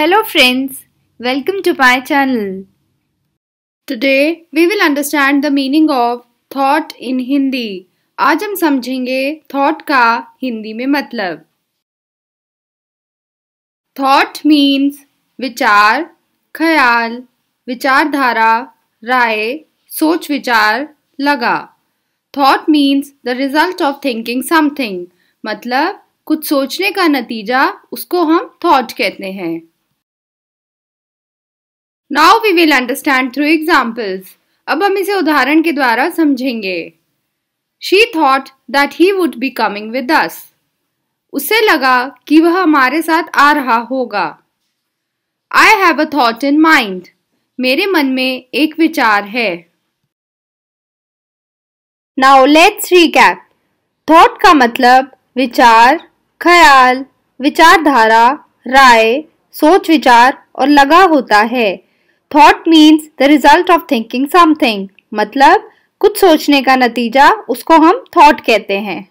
Hello friends, welcome to my channel. Today we will understand the meaning of thought in Hindi. आज हम समझेंगे thought का हिंदी में मतलब Thought means विचार ख्याल विचारधारा राय सोच विचार लगा Thought means the result of thinking something. मतलब कुछ सोचने का नतीजा उसको हम thought कहते हैं now we will understand through examples अब हम इसे उदाहरण के द्वारा समझेंगे she thought that he would be coming with us उसे लगा कि वह हमारे साथ आ रहा होगा I have a thought in mind मेरे मन में एक विचार है नाउ लेट्स रीकैप थॉट का मतलब विचार ख्याल विचारधारा राय सोच विचार और लगा होता है thought means the result of thinking something मतलब कुछ सोचने का नतीजा उसको हम थॉट कहते हैं